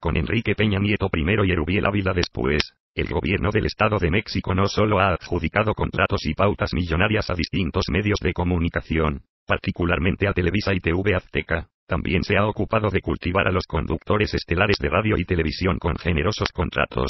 Con Enrique Peña Nieto primero y Erubiel Ávila después, el gobierno del Estado de México no solo ha adjudicado contratos y pautas millonarias a distintos medios de comunicación, particularmente a Televisa y TV Azteca, también se ha ocupado de cultivar a los conductores estelares de radio y televisión con generosos contratos.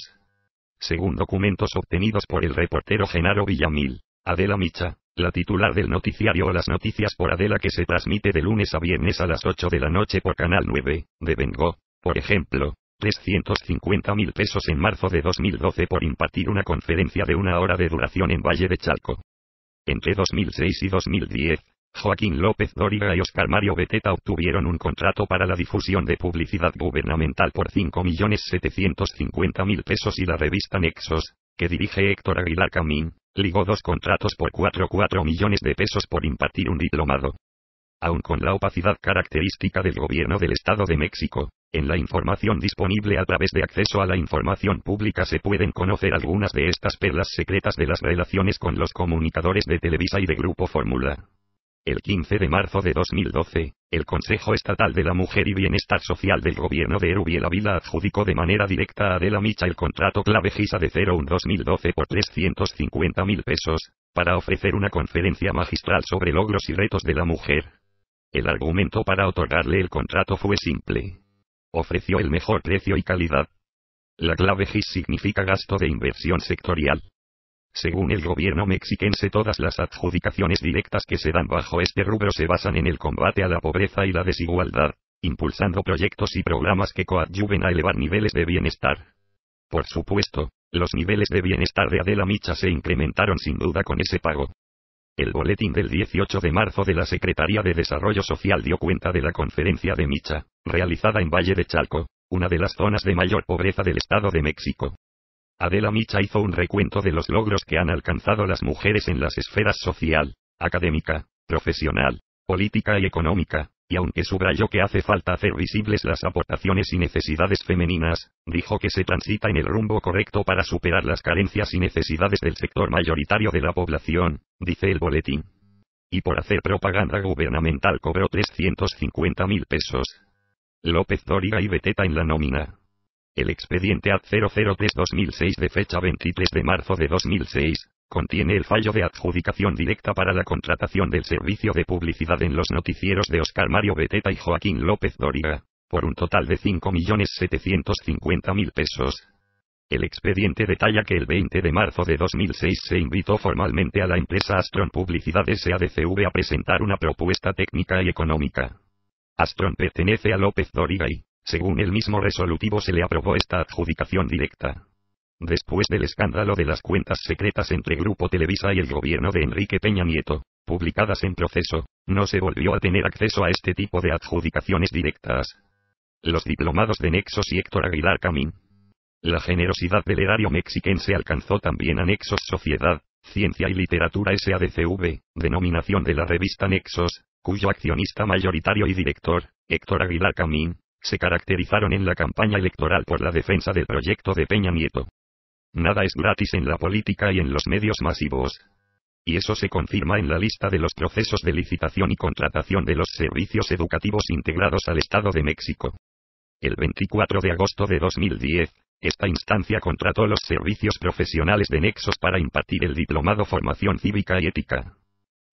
Según documentos obtenidos por el reportero Genaro Villamil, Adela Micha, la titular del noticiario las noticias por Adela que se transmite de lunes a viernes a las 8 de la noche por Canal 9, de Bengo, por ejemplo, 350 mil pesos en marzo de 2012 por impartir una conferencia de una hora de duración en Valle de Chalco. Entre 2006 y 2010, Joaquín López Dóriga y Oscar Mario Beteta obtuvieron un contrato para la difusión de publicidad gubernamental por 5.750.000 pesos y la revista Nexos, que dirige Héctor Aguilar Camín, ligó dos contratos por 4,4 millones de pesos por impartir un diplomado. Aun con la opacidad característica del gobierno del Estado de México, en la información disponible a través de acceso a la información pública se pueden conocer algunas de estas perlas secretas de las relaciones con los comunicadores de Televisa y de Grupo Fórmula. El 15 de marzo de 2012, el Consejo Estatal de la Mujer y Bienestar Social del gobierno de Erubiel Ávila adjudicó de manera directa a Adela Micha el contrato clave GISA de 01 2012 por 350 mil pesos, para ofrecer una conferencia magistral sobre logros y retos de la mujer. El argumento para otorgarle el contrato fue simple Ofreció el mejor precio y calidad. La clave GIS significa gasto de inversión sectorial. Según el gobierno mexiquense, todas las adjudicaciones directas que se dan bajo este rubro se basan en el combate a la pobreza y la desigualdad, impulsando proyectos y programas que coadyuven a elevar niveles de bienestar. Por supuesto, los niveles de bienestar de Adela Micha se incrementaron sin duda con ese pago. El boletín del 18 de marzo de la Secretaría de Desarrollo Social dio cuenta de la conferencia de Micha, realizada en Valle de Chalco, una de las zonas de mayor pobreza del Estado de México. Adela Micha hizo un recuento de los logros que han alcanzado las mujeres en las esferas social, académica, profesional, política y económica, y aunque subrayó que hace falta hacer visibles las aportaciones y necesidades femeninas, dijo que se transita en el rumbo correcto para superar las carencias y necesidades del sector mayoritario de la población, dice el boletín. Y por hacer propaganda gubernamental cobró 350 mil pesos. López Dóriga y Beteta en la nómina. El expediente AD-003-2006 de fecha 23 de marzo de 2006, contiene el fallo de adjudicación directa para la contratación del servicio de publicidad en los noticieros de Oscar Mario Beteta y Joaquín López Dóriga, por un total de 5.750.000 pesos. El expediente detalla que el 20 de marzo de 2006 se invitó formalmente a la empresa Astron Publicidad SADCV a presentar una propuesta técnica y económica. Astrón pertenece a López Doriga y, según el mismo resolutivo se le aprobó esta adjudicación directa. Después del escándalo de las cuentas secretas entre Grupo Televisa y el gobierno de Enrique Peña Nieto, publicadas en proceso, no se volvió a tener acceso a este tipo de adjudicaciones directas. Los diplomados de Nexos y Héctor Aguilar Camín. La generosidad del erario mexiquense alcanzó también a Nexos Sociedad, Ciencia y Literatura SADCV, denominación de la revista Nexos, cuyo accionista mayoritario y director, Héctor Aguilar Camín, se caracterizaron en la campaña electoral por la defensa del proyecto de Peña Nieto. Nada es gratis en la política y en los medios masivos. Y eso se confirma en la lista de los procesos de licitación y contratación de los servicios educativos integrados al Estado de México. El 24 de agosto de 2010, esta instancia contrató los servicios profesionales de Nexos para impartir el diplomado Formación Cívica y Ética.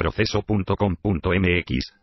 proceso.com.mx